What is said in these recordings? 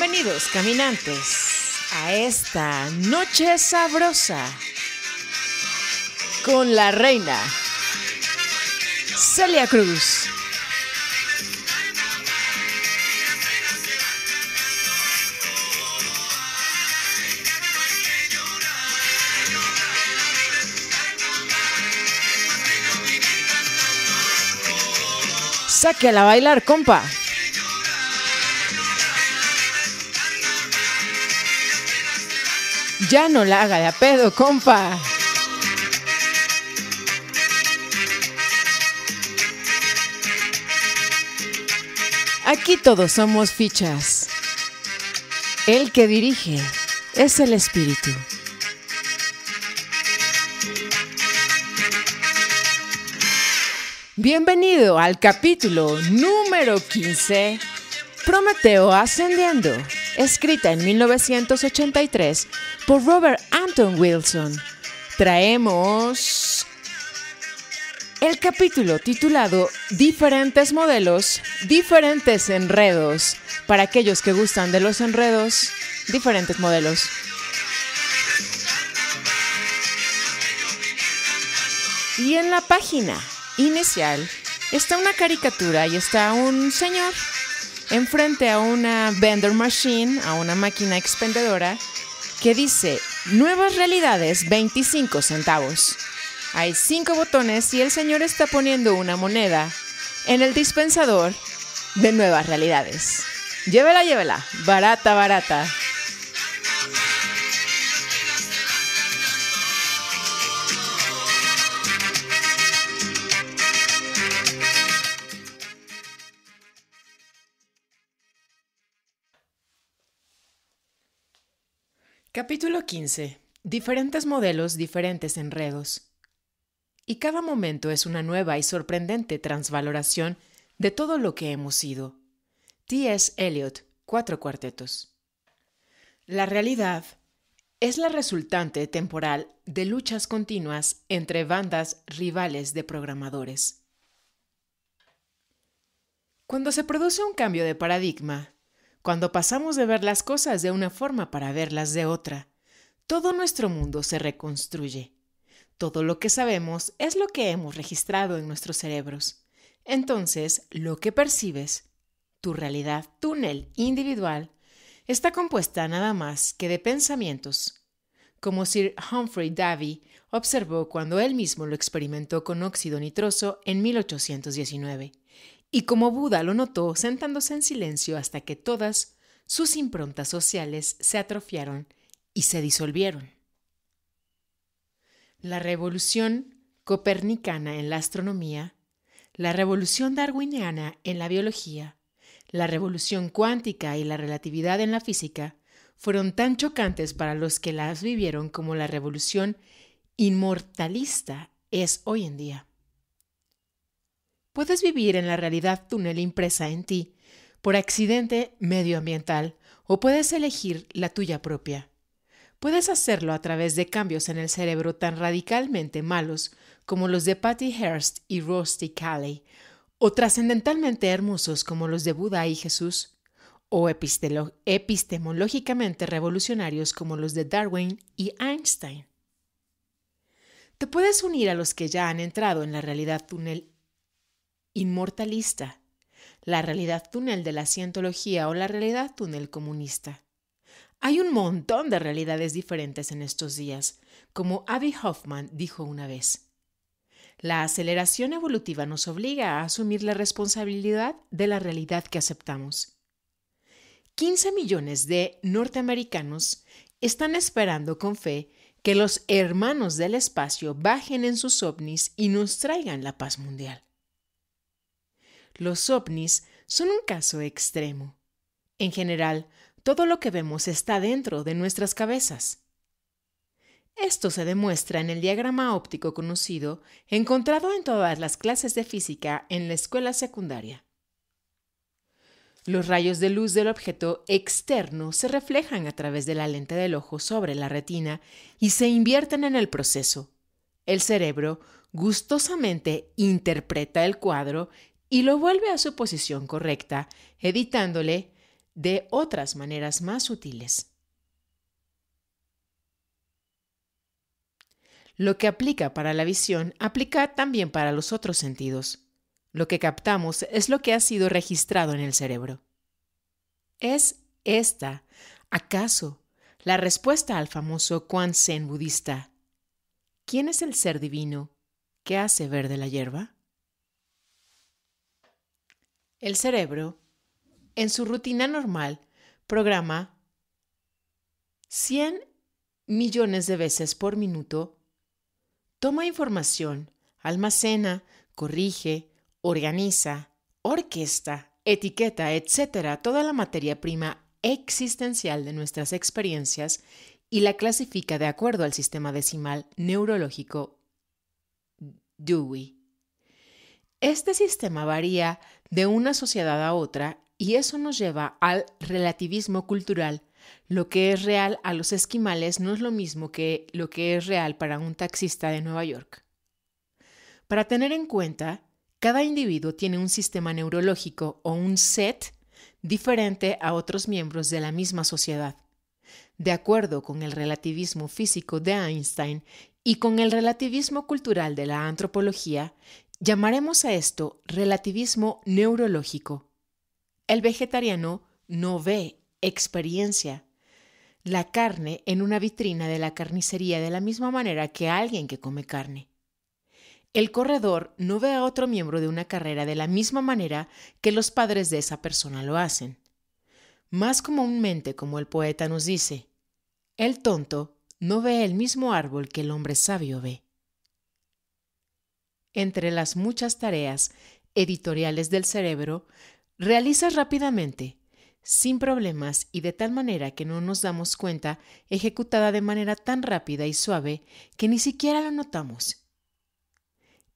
Bienvenidos, caminantes, a esta noche sabrosa con la reina Celia Cruz. Sáquela a bailar, compa. Ya no la haga de pedo, compa. Aquí todos somos fichas. El que dirige es el espíritu. Bienvenido al capítulo número 15, Prometeo Ascendiendo, escrita en 1983 por Robert Anton Wilson. Traemos el capítulo titulado Diferentes modelos, diferentes enredos. Para aquellos que gustan de los enredos, diferentes modelos. Y en la página inicial está una caricatura y está un señor enfrente a una vendor machine, a una máquina expendedora, que dice Nuevas Realidades 25 centavos. Hay cinco botones y el señor está poniendo una moneda en el dispensador de Nuevas Realidades. Llévela, llévela. Barata, barata. Capítulo 15. Diferentes modelos, diferentes enredos. Y cada momento es una nueva y sorprendente transvaloración de todo lo que hemos sido. T.S. Eliot, Cuatro Cuartetos. La realidad es la resultante temporal de luchas continuas entre bandas rivales de programadores. Cuando se produce un cambio de paradigma, cuando pasamos de ver las cosas de una forma para verlas de otra. Todo nuestro mundo se reconstruye. Todo lo que sabemos es lo que hemos registrado en nuestros cerebros. Entonces, lo que percibes, tu realidad túnel individual, está compuesta nada más que de pensamientos, como Sir Humphrey Davy observó cuando él mismo lo experimentó con óxido nitroso en 1819. Y como Buda lo notó sentándose en silencio hasta que todas sus improntas sociales se atrofiaron y se disolvieron. La revolución copernicana en la astronomía, la revolución darwiniana en la biología, la revolución cuántica y la relatividad en la física fueron tan chocantes para los que las vivieron como la revolución inmortalista es hoy en día puedes vivir en la realidad túnel impresa en ti, por accidente medioambiental, o puedes elegir la tuya propia. Puedes hacerlo a través de cambios en el cerebro tan radicalmente malos como los de Patty Hearst y Rusty Calley, o trascendentalmente hermosos como los de Buda y Jesús, o epistemológicamente revolucionarios como los de Darwin y Einstein. Te puedes unir a los que ya han entrado en la realidad túnel inmortalista, la realidad túnel de la cientología o la realidad túnel comunista. Hay un montón de realidades diferentes en estos días, como Abby Hoffman dijo una vez. La aceleración evolutiva nos obliga a asumir la responsabilidad de la realidad que aceptamos. 15 millones de norteamericanos están esperando con fe que los hermanos del espacio bajen en sus ovnis y nos traigan la paz mundial los ovnis son un caso extremo. En general, todo lo que vemos está dentro de nuestras cabezas. Esto se demuestra en el diagrama óptico conocido, encontrado en todas las clases de física en la escuela secundaria. Los rayos de luz del objeto externo se reflejan a través de la lente del ojo sobre la retina y se invierten en el proceso. El cerebro gustosamente interpreta el cuadro y lo vuelve a su posición correcta, editándole de otras maneras más sutiles. Lo que aplica para la visión aplica también para los otros sentidos. Lo que captamos es lo que ha sido registrado en el cerebro. ¿Es esta, acaso, la respuesta al famoso Kuan Zen budista? ¿Quién es el ser divino que hace verde la hierba? El cerebro, en su rutina normal, programa 100 millones de veces por minuto, toma información, almacena, corrige, organiza, orquesta, etiqueta, etcétera, toda la materia prima existencial de nuestras experiencias y la clasifica de acuerdo al sistema decimal neurológico Dewey. Este sistema varía de una sociedad a otra y eso nos lleva al relativismo cultural. Lo que es real a los esquimales no es lo mismo que lo que es real para un taxista de Nueva York. Para tener en cuenta, cada individuo tiene un sistema neurológico o un set diferente a otros miembros de la misma sociedad. De acuerdo con el relativismo físico de Einstein y con el relativismo cultural de la antropología, Llamaremos a esto relativismo neurológico. El vegetariano no ve, experiencia la carne en una vitrina de la carnicería de la misma manera que alguien que come carne. El corredor no ve a otro miembro de una carrera de la misma manera que los padres de esa persona lo hacen. Más comúnmente, como el poeta nos dice, el tonto no ve el mismo árbol que el hombre sabio ve. Entre las muchas tareas editoriales del cerebro, realiza rápidamente, sin problemas y de tal manera que no nos damos cuenta, ejecutada de manera tan rápida y suave que ni siquiera lo notamos.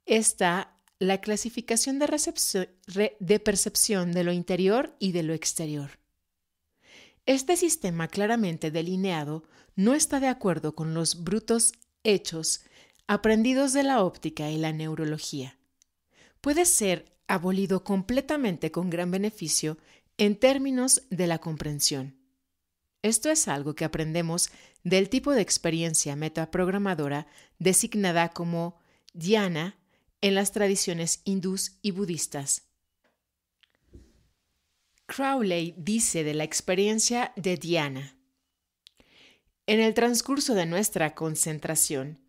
Está la clasificación de percepción de lo interior y de lo exterior. Este sistema claramente delineado no está de acuerdo con los brutos hechos aprendidos de la óptica y la neurología. Puede ser abolido completamente con gran beneficio en términos de la comprensión. Esto es algo que aprendemos del tipo de experiencia metaprogramadora designada como Diana en las tradiciones hindús y budistas. Crowley dice de la experiencia de Diana. En el transcurso de nuestra concentración,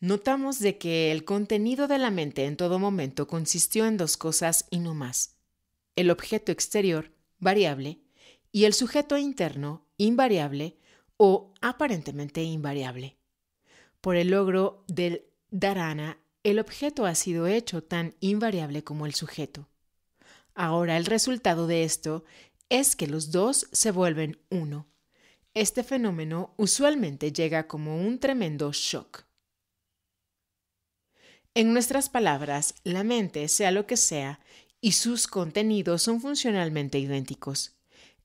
notamos de que el contenido de la mente en todo momento consistió en dos cosas y no más, el objeto exterior, variable, y el sujeto interno, invariable o aparentemente invariable. Por el logro del dharana, el objeto ha sido hecho tan invariable como el sujeto. Ahora el resultado de esto es que los dos se vuelven uno. Este fenómeno usualmente llega como un tremendo shock. En nuestras palabras, la mente, sea lo que sea, y sus contenidos son funcionalmente idénticos.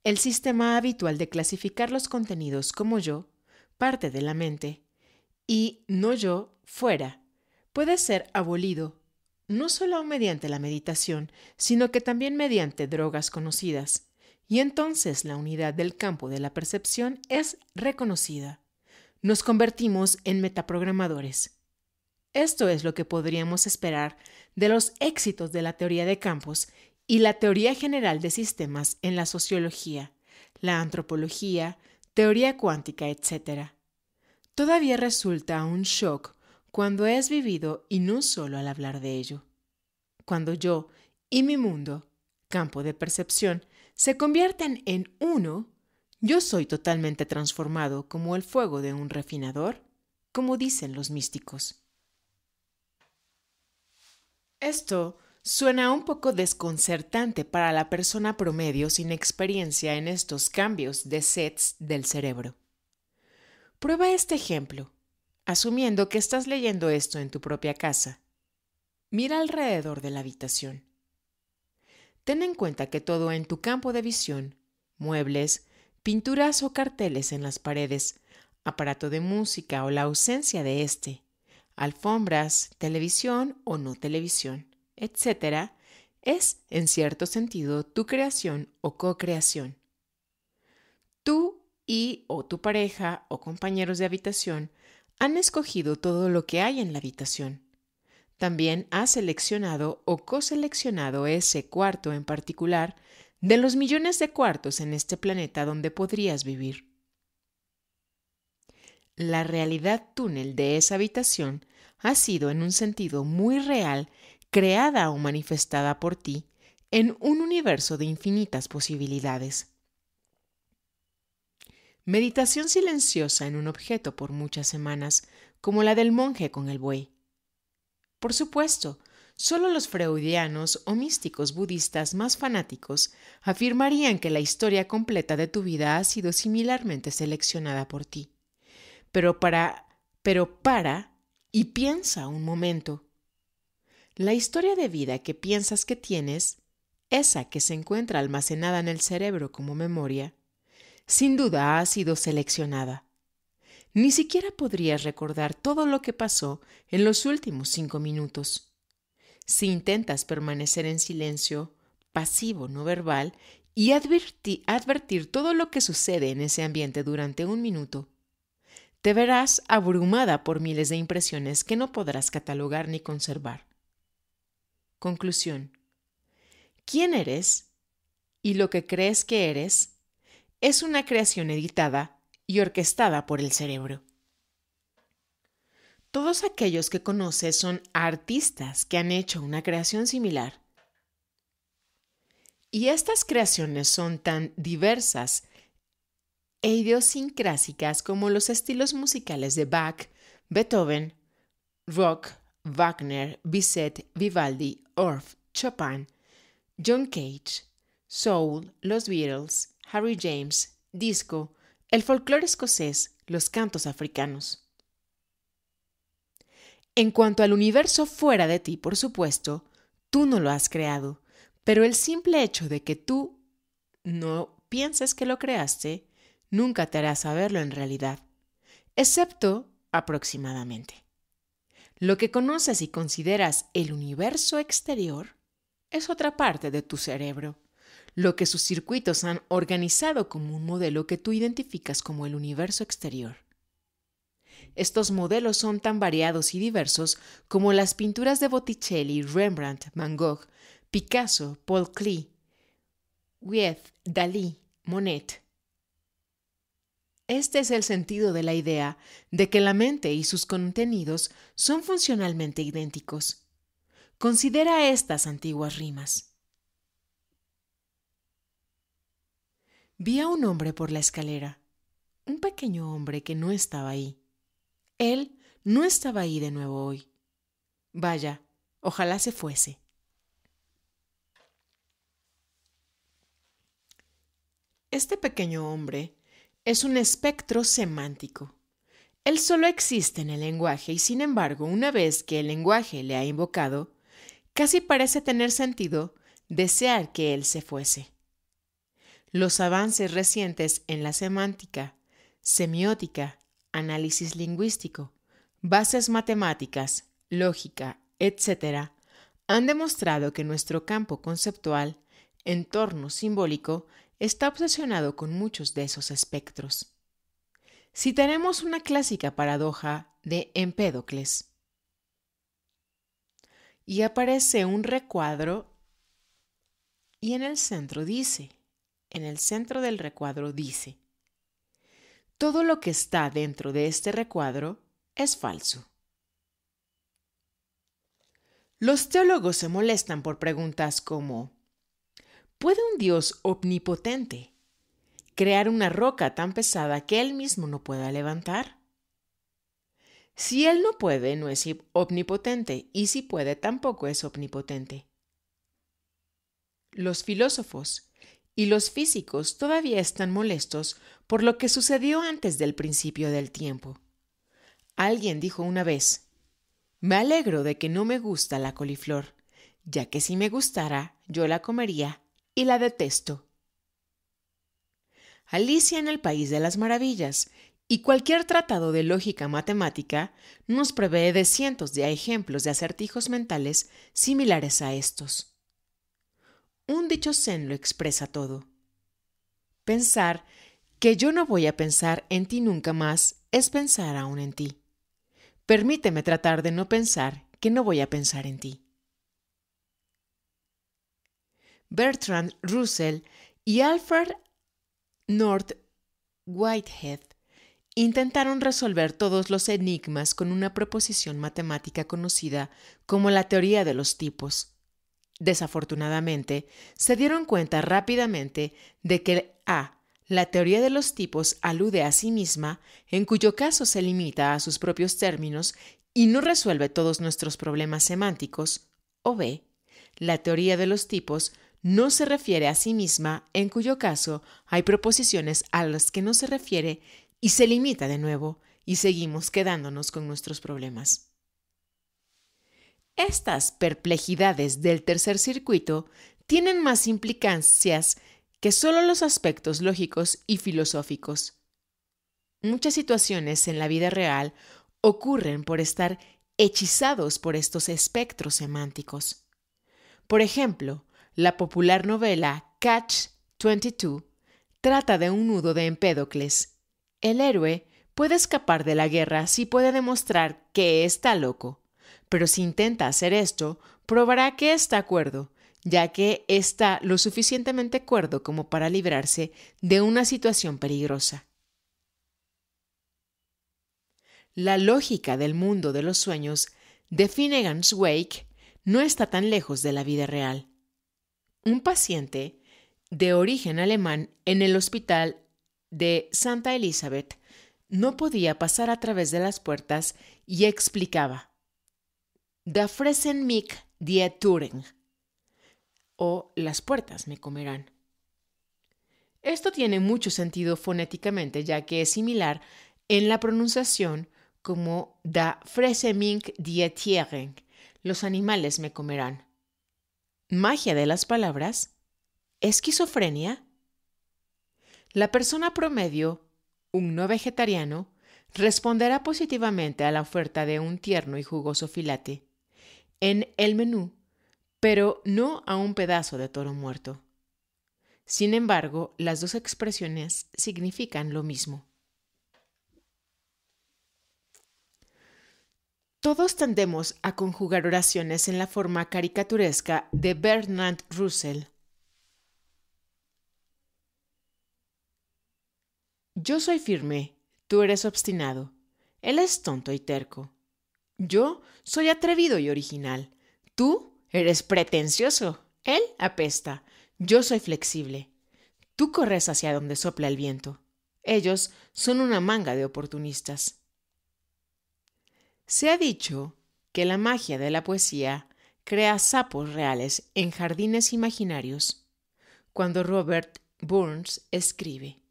El sistema habitual de clasificar los contenidos como yo parte de la mente y no yo fuera puede ser abolido no solo mediante la meditación, sino que también mediante drogas conocidas, y entonces la unidad del campo de la percepción es reconocida. Nos convertimos en metaprogramadores esto es lo que podríamos esperar de los éxitos de la teoría de campos y la teoría general de sistemas en la sociología, la antropología, teoría cuántica, etc. Todavía resulta un shock cuando es vivido y no solo al hablar de ello. Cuando yo y mi mundo, campo de percepción, se convierten en uno, yo soy totalmente transformado como el fuego de un refinador, como dicen los místicos. Esto suena un poco desconcertante para la persona promedio sin experiencia en estos cambios de sets del cerebro. Prueba este ejemplo, asumiendo que estás leyendo esto en tu propia casa. Mira alrededor de la habitación. Ten en cuenta que todo en tu campo de visión, muebles, pinturas o carteles en las paredes, aparato de música o la ausencia de éste, alfombras, televisión o no televisión, etc., es, en cierto sentido, tu creación o co-creación. Tú y o tu pareja o compañeros de habitación han escogido todo lo que hay en la habitación. También has seleccionado o co-seleccionado ese cuarto en particular de los millones de cuartos en este planeta donde podrías vivir la realidad túnel de esa habitación ha sido en un sentido muy real creada o manifestada por ti en un universo de infinitas posibilidades. Meditación silenciosa en un objeto por muchas semanas, como la del monje con el buey. Por supuesto, solo los freudianos o místicos budistas más fanáticos afirmarían que la historia completa de tu vida ha sido similarmente seleccionada por ti pero para, pero para y piensa un momento. La historia de vida que piensas que tienes, esa que se encuentra almacenada en el cerebro como memoria, sin duda ha sido seleccionada. Ni siquiera podrías recordar todo lo que pasó en los últimos cinco minutos. Si intentas permanecer en silencio, pasivo, no verbal, y advertir todo lo que sucede en ese ambiente durante un minuto, te verás abrumada por miles de impresiones que no podrás catalogar ni conservar. Conclusión. ¿Quién eres? Y lo que crees que eres es una creación editada y orquestada por el cerebro. Todos aquellos que conoces son artistas que han hecho una creación similar. Y estas creaciones son tan diversas e idiosincrásicas como los estilos musicales de Bach, Beethoven, Rock, Wagner, Bizet, Vivaldi, Orff, Chopin, John Cage, Soul, los Beatles, Harry James, Disco, el folclore escocés, los cantos africanos. En cuanto al universo fuera de ti, por supuesto, tú no lo has creado, pero el simple hecho de que tú no pienses que lo creaste nunca te hará saberlo en realidad, excepto aproximadamente. Lo que conoces y consideras el universo exterior es otra parte de tu cerebro, lo que sus circuitos han organizado como un modelo que tú identificas como el universo exterior. Estos modelos son tan variados y diversos como las pinturas de Botticelli, Rembrandt, Van Gogh, Picasso, Paul Klee, Wieth, Dalí, Monet, este es el sentido de la idea de que la mente y sus contenidos son funcionalmente idénticos. Considera estas antiguas rimas. Vi a un hombre por la escalera, un pequeño hombre que no estaba ahí. Él no estaba ahí de nuevo hoy. Vaya, ojalá se fuese. Este pequeño hombre es un espectro semántico. Él solo existe en el lenguaje y sin embargo, una vez que el lenguaje le ha invocado, casi parece tener sentido desear que él se fuese. Los avances recientes en la semántica, semiótica, análisis lingüístico, bases matemáticas, lógica, etc., han demostrado que nuestro campo conceptual, entorno simbólico, está obsesionado con muchos de esos espectros. Citaremos una clásica paradoja de Empédocles. Y aparece un recuadro y en el centro dice, en el centro del recuadro dice, todo lo que está dentro de este recuadro es falso. Los teólogos se molestan por preguntas como ¿Puede un Dios omnipotente crear una roca tan pesada que él mismo no pueda levantar? Si él no puede, no es omnipotente, y si puede, tampoco es omnipotente. Los filósofos y los físicos todavía están molestos por lo que sucedió antes del principio del tiempo. Alguien dijo una vez, me alegro de que no me gusta la coliflor, ya que si me gustara, yo la comería y la detesto. Alicia en el País de las Maravillas y cualquier tratado de lógica matemática nos provee de cientos de ejemplos de acertijos mentales similares a estos. Un dicho zen lo expresa todo. Pensar que yo no voy a pensar en ti nunca más es pensar aún en ti. Permíteme tratar de no pensar que no voy a pensar en ti. Bertrand Russell y Alfred North Whitehead intentaron resolver todos los enigmas con una proposición matemática conocida como la teoría de los tipos. Desafortunadamente, se dieron cuenta rápidamente de que A. La teoría de los tipos alude a sí misma, en cuyo caso se limita a sus propios términos y no resuelve todos nuestros problemas semánticos, o B. La teoría de los tipos no se refiere a sí misma, en cuyo caso hay proposiciones a las que no se refiere y se limita de nuevo y seguimos quedándonos con nuestros problemas. Estas perplejidades del tercer circuito tienen más implicancias que solo los aspectos lógicos y filosóficos. Muchas situaciones en la vida real ocurren por estar hechizados por estos espectros semánticos. Por ejemplo, la popular novela Catch 22 trata de un nudo de Empédocles. El héroe puede escapar de la guerra si puede demostrar que está loco, pero si intenta hacer esto, probará que está cuerdo, ya que está lo suficientemente cuerdo como para librarse de una situación peligrosa. La lógica del mundo de los sueños de Finnegan's Wake no está tan lejos de la vida real un paciente de origen alemán en el hospital de Santa Elizabeth no podía pasar a través de las puertas y explicaba Da fressen die Turing o las puertas me comerán. Esto tiene mucho sentido fonéticamente, ya que es similar en la pronunciación como da die Türen los animales me comerán magia de las palabras, esquizofrenia. La persona promedio, un no vegetariano, responderá positivamente a la oferta de un tierno y jugoso filate, en el menú, pero no a un pedazo de toro muerto. Sin embargo, las dos expresiones significan lo mismo. Todos tendemos a conjugar oraciones en la forma caricaturesca de Bernard Russell. Yo soy firme, tú eres obstinado, él es tonto y terco. Yo soy atrevido y original, tú eres pretencioso, él apesta, yo soy flexible. Tú corres hacia donde sopla el viento. Ellos son una manga de oportunistas. Se ha dicho que la magia de la poesía crea sapos reales en jardines imaginarios cuando Robert Burns escribe.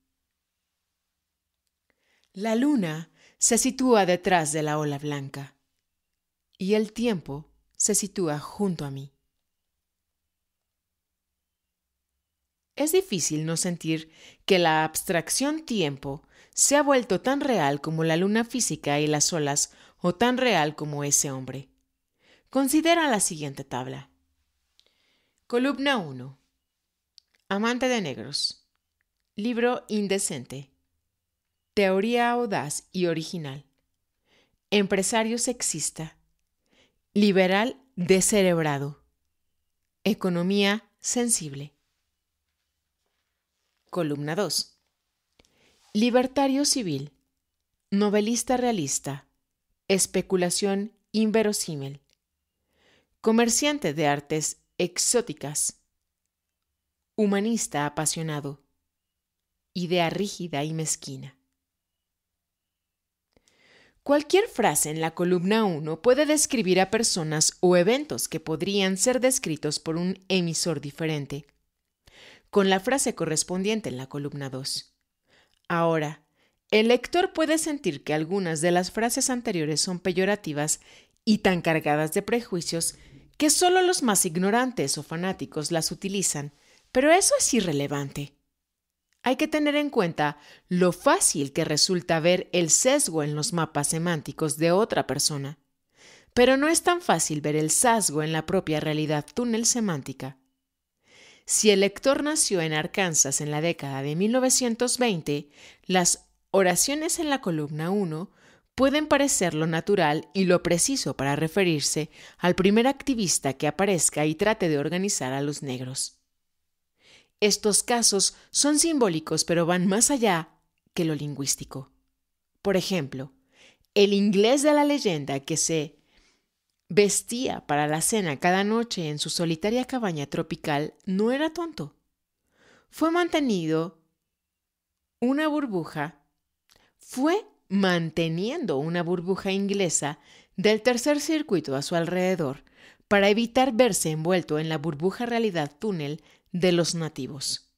La luna se sitúa detrás de la ola blanca y el tiempo se sitúa junto a mí. Es difícil no sentir que la abstracción tiempo se ha vuelto tan real como la luna física y las olas o tan real como ese hombre. Considera la siguiente tabla. Columna 1. Amante de negros. Libro indecente. Teoría audaz y original. Empresario sexista. Liberal descerebrado. Economía sensible. Columna 2. Libertario civil. Novelista realista especulación inverosímil, comerciante de artes exóticas, humanista apasionado, idea rígida y mezquina. Cualquier frase en la columna 1 puede describir a personas o eventos que podrían ser descritos por un emisor diferente, con la frase correspondiente en la columna 2. Ahora, el lector puede sentir que algunas de las frases anteriores son peyorativas y tan cargadas de prejuicios que solo los más ignorantes o fanáticos las utilizan, pero eso es irrelevante. Hay que tener en cuenta lo fácil que resulta ver el sesgo en los mapas semánticos de otra persona, pero no es tan fácil ver el sesgo en la propia realidad túnel semántica. Si el lector nació en Arkansas en la década de 1920, las oraciones en la columna 1 pueden parecer lo natural y lo preciso para referirse al primer activista que aparezca y trate de organizar a los negros. Estos casos son simbólicos pero van más allá que lo lingüístico. Por ejemplo, el inglés de la leyenda que se vestía para la cena cada noche en su solitaria cabaña tropical no era tonto. Fue mantenido una burbuja fue manteniendo una burbuja inglesa del tercer circuito a su alrededor para evitar verse envuelto en la burbuja realidad túnel de los nativos.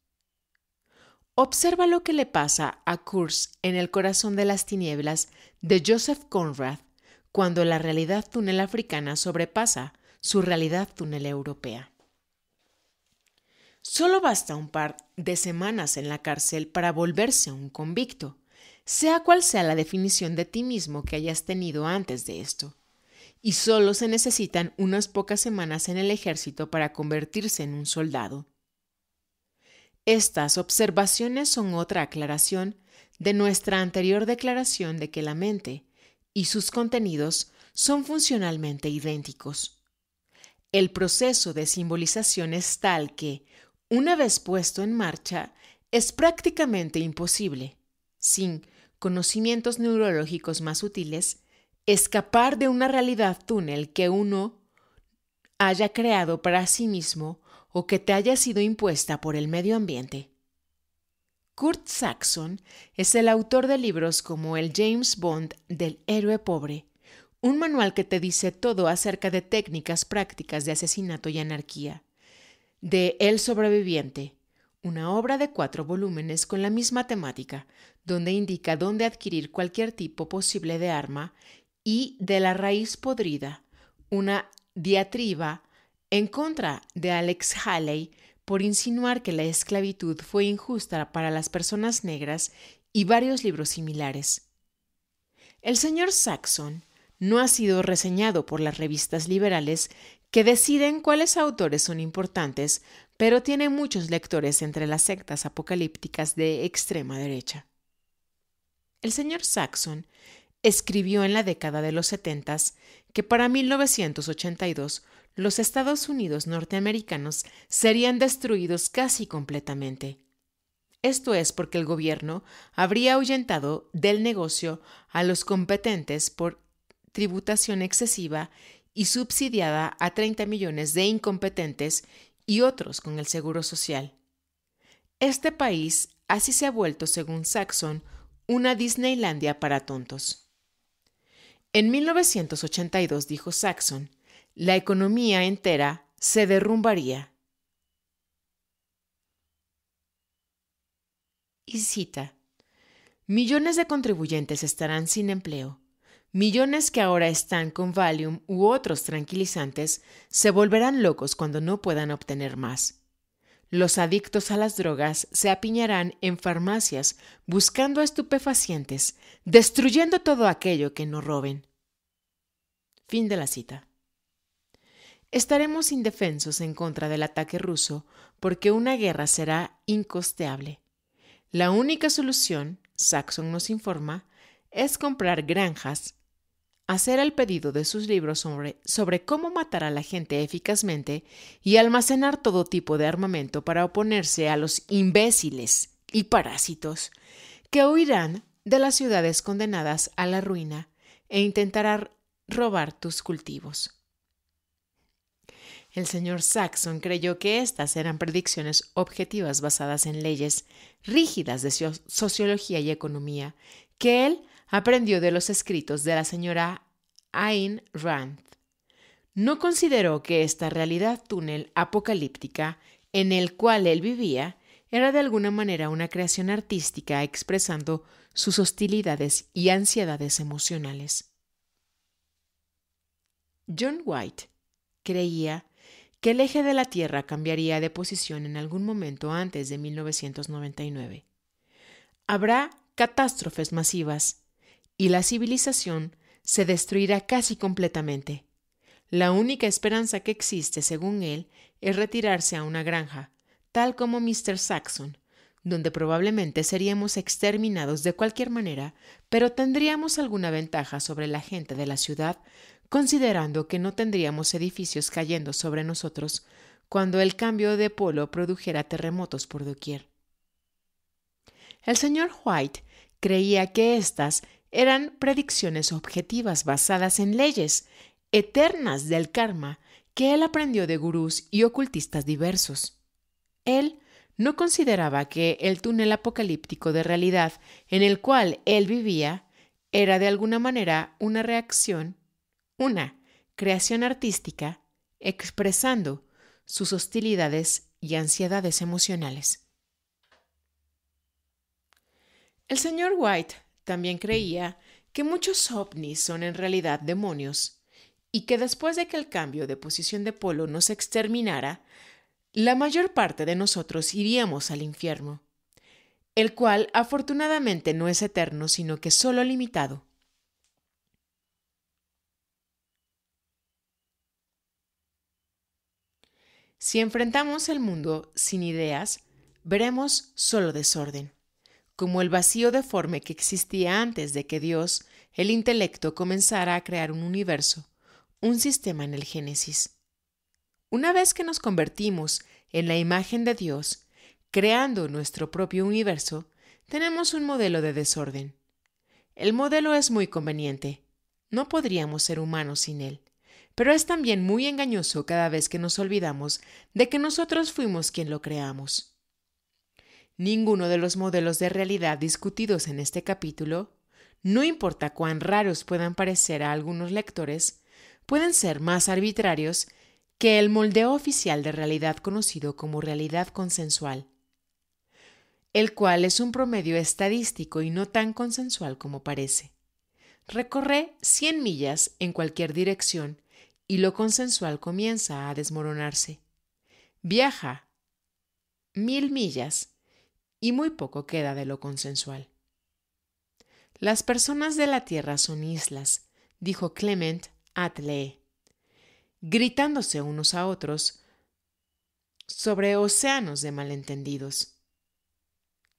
Observa lo que le pasa a Kurz en El corazón de las tinieblas de Joseph Conrad cuando la realidad túnel africana sobrepasa su realidad túnel europea. Solo basta un par de semanas en la cárcel para volverse un convicto, sea cual sea la definición de ti mismo que hayas tenido antes de esto. Y solo se necesitan unas pocas semanas en el ejército para convertirse en un soldado. Estas observaciones son otra aclaración de nuestra anterior declaración de que la mente y sus contenidos son funcionalmente idénticos. El proceso de simbolización es tal que, una vez puesto en marcha, es prácticamente imposible, sin conocimientos neurológicos más útiles, escapar de una realidad túnel que uno haya creado para sí mismo o que te haya sido impuesta por el medio ambiente. Kurt Saxon es el autor de libros como el James Bond del héroe pobre, un manual que te dice todo acerca de técnicas prácticas de asesinato y anarquía, de El sobreviviente, una obra de cuatro volúmenes con la misma temática, donde indica dónde adquirir cualquier tipo posible de arma, y De la raíz podrida, una diatriba en contra de Alex Haley por insinuar que la esclavitud fue injusta para las personas negras y varios libros similares. El señor Saxon no ha sido reseñado por las revistas liberales que deciden cuáles autores son importantes pero tiene muchos lectores entre las sectas apocalípticas de extrema derecha. El señor Saxon escribió en la década de los setentas que para 1982 los Estados Unidos norteamericanos serían destruidos casi completamente. Esto es porque el gobierno habría ahuyentado del negocio a los competentes por tributación excesiva y subsidiada a 30 millones de incompetentes y otros con el Seguro Social. Este país así se ha vuelto, según Saxon, una Disneylandia para tontos. En 1982, dijo Saxon, la economía entera se derrumbaría. Y cita, millones de contribuyentes estarán sin empleo Millones que ahora están con Valium u otros tranquilizantes se volverán locos cuando no puedan obtener más. Los adictos a las drogas se apiñarán en farmacias buscando estupefacientes, destruyendo todo aquello que no roben. Fin de la cita. Estaremos indefensos en contra del ataque ruso porque una guerra será incosteable. La única solución, Saxon nos informa, es comprar granjas, hacer el pedido de sus libros sobre, cómo matar a la gente eficazmente y almacenar todo tipo de armamento para oponerse a los imbéciles y parásitos que huirán de las ciudades condenadas a la ruina e intentarán robar tus cultivos. El señor Saxon creyó que estas eran predicciones objetivas basadas en leyes rígidas de sociología y economía que él aprendió de los escritos de la señora Ayn Rand. No consideró que esta realidad túnel apocalíptica en el cual él vivía era de alguna manera una creación artística expresando sus hostilidades y ansiedades emocionales. John White creía que el eje de la Tierra cambiaría de posición en algún momento antes de 1999. Habrá catástrofes masivas y la civilización se destruirá casi completamente. La única esperanza que existe, según él, es retirarse a una granja, tal como Mr. Saxon, donde probablemente seríamos exterminados de cualquier manera, pero tendríamos alguna ventaja sobre la gente de la ciudad, considerando que no tendríamos edificios cayendo sobre nosotros cuando el cambio de polo produjera terremotos por doquier. El señor White creía que éstas eran predicciones objetivas basadas en leyes eternas del karma que él aprendió de gurús y ocultistas diversos. Él no consideraba que el túnel apocalíptico de realidad en el cual él vivía era de alguna manera una reacción, una creación artística, expresando sus hostilidades y ansiedades emocionales. El señor White también creía que muchos ovnis son en realidad demonios y que después de que el cambio de posición de polo nos exterminara, la mayor parte de nosotros iríamos al infierno, el cual afortunadamente no es eterno, sino que solo limitado. Si enfrentamos el mundo sin ideas, veremos solo desorden como el vacío deforme que existía antes de que Dios, el intelecto, comenzara a crear un universo, un sistema en el Génesis. Una vez que nos convertimos en la imagen de Dios, creando nuestro propio universo, tenemos un modelo de desorden. El modelo es muy conveniente. No podríamos ser humanos sin él. Pero es también muy engañoso cada vez que nos olvidamos de que nosotros fuimos quien lo creamos. Ninguno de los modelos de realidad discutidos en este capítulo, no importa cuán raros puedan parecer a algunos lectores, pueden ser más arbitrarios que el moldeo oficial de realidad conocido como realidad consensual, el cual es un promedio estadístico y no tan consensual como parece. Recorre 100 millas en cualquier dirección y lo consensual comienza a desmoronarse. Viaja mil millas y muy poco queda de lo consensual. Las personas de la tierra son islas, dijo Clement Atlee, gritándose unos a otros sobre océanos de malentendidos.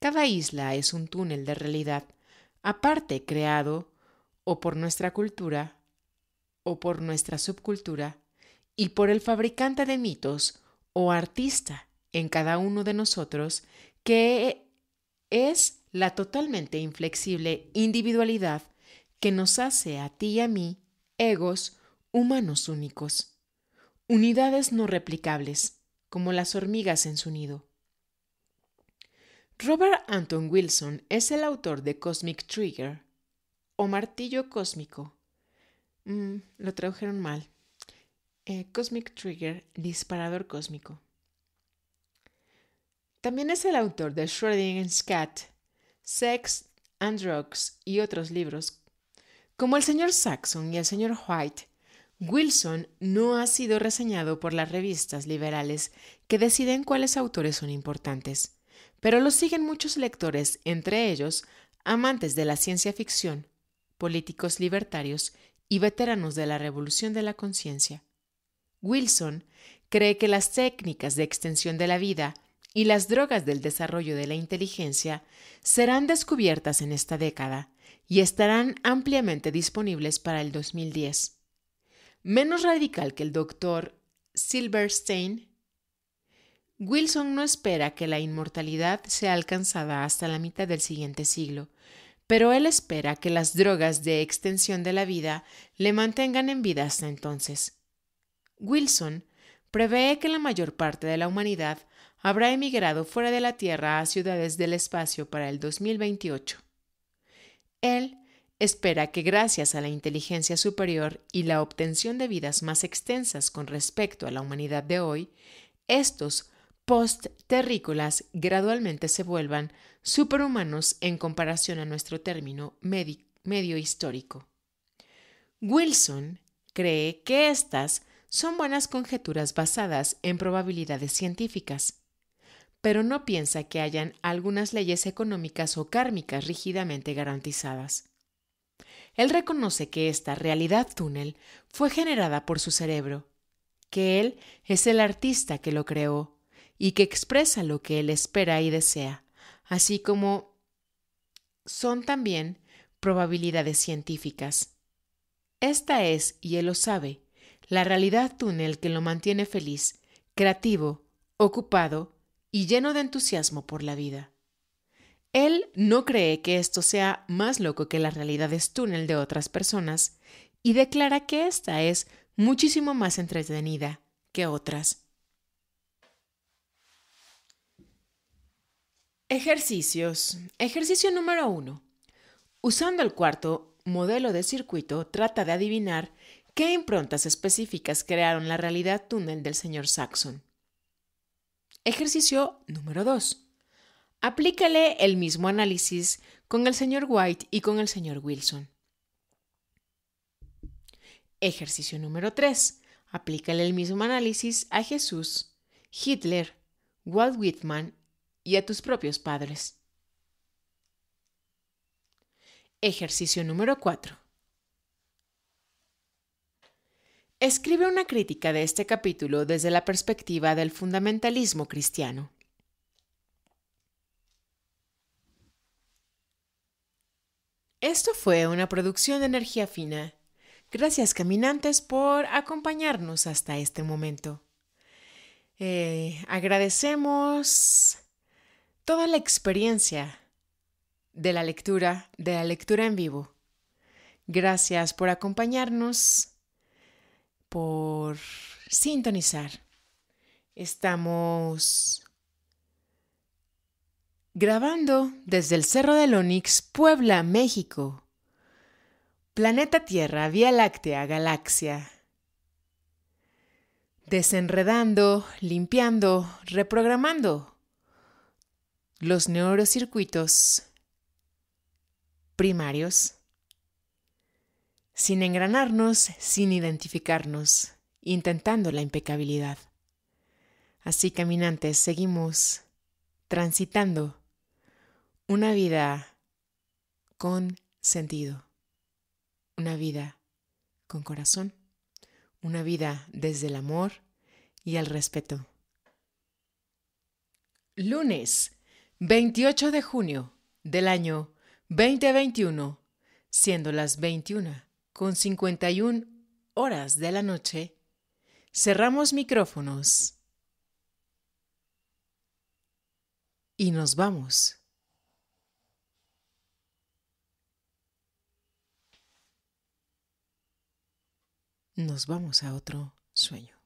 Cada isla es un túnel de realidad, aparte creado o por nuestra cultura o por nuestra subcultura y por el fabricante de mitos o artista en cada uno de nosotros que es la totalmente inflexible individualidad que nos hace a ti y a mí egos humanos únicos, unidades no replicables, como las hormigas en su nido. Robert Anton Wilson es el autor de Cosmic Trigger, o Martillo Cósmico. Mm, lo tradujeron mal. Eh, Cosmic Trigger, disparador cósmico. También es el autor de Schrödinger's Cat, Sex and Drugs y otros libros. Como el señor Saxon y el señor White, Wilson no ha sido reseñado por las revistas liberales que deciden cuáles autores son importantes, pero lo siguen muchos lectores, entre ellos amantes de la ciencia ficción, políticos libertarios y veteranos de la revolución de la conciencia. Wilson cree que las técnicas de extensión de la vida y las drogas del desarrollo de la inteligencia serán descubiertas en esta década y estarán ampliamente disponibles para el 2010. Menos radical que el doctor Silverstein, Wilson no espera que la inmortalidad sea alcanzada hasta la mitad del siguiente siglo, pero él espera que las drogas de extensión de la vida le mantengan en vida hasta entonces. Wilson prevé que la mayor parte de la humanidad habrá emigrado fuera de la Tierra a ciudades del espacio para el 2028. Él espera que gracias a la inteligencia superior y la obtención de vidas más extensas con respecto a la humanidad de hoy, estos post-terrícolas gradualmente se vuelvan superhumanos en comparación a nuestro término medio histórico. Wilson cree que estas son buenas conjeturas basadas en probabilidades científicas pero no piensa que hayan algunas leyes económicas o kármicas rígidamente garantizadas. Él reconoce que esta realidad túnel fue generada por su cerebro, que él es el artista que lo creó y que expresa lo que él espera y desea, así como son también probabilidades científicas. Esta es, y él lo sabe, la realidad túnel que lo mantiene feliz, creativo, ocupado y lleno de entusiasmo por la vida. Él no cree que esto sea más loco que las realidades túnel de otras personas y declara que esta es muchísimo más entretenida que otras. Ejercicios. Ejercicio número 1. Usando el cuarto modelo de circuito, trata de adivinar qué improntas específicas crearon la realidad túnel del señor Saxon. Ejercicio número 2. Aplícale el mismo análisis con el señor White y con el señor Wilson. Ejercicio número 3. Aplícale el mismo análisis a Jesús, Hitler, Walt Whitman y a tus propios padres. Ejercicio número 4. Escribe una crítica de este capítulo desde la perspectiva del fundamentalismo cristiano. Esto fue una producción de energía fina. Gracias caminantes por acompañarnos hasta este momento. Eh, agradecemos toda la experiencia de la lectura, de la lectura en vivo. Gracias por acompañarnos por sintonizar. Estamos grabando desde el Cerro del Onix, Puebla, México. Planeta Tierra, Vía Láctea, Galaxia. Desenredando, limpiando, reprogramando los neurocircuitos primarios sin engranarnos, sin identificarnos, intentando la impecabilidad. Así caminantes, seguimos transitando una vida con sentido, una vida con corazón, una vida desde el amor y el respeto. Lunes 28 de junio del año 2021, siendo las 21 con 51 horas de la noche, cerramos micrófonos y nos vamos. Nos vamos a otro sueño.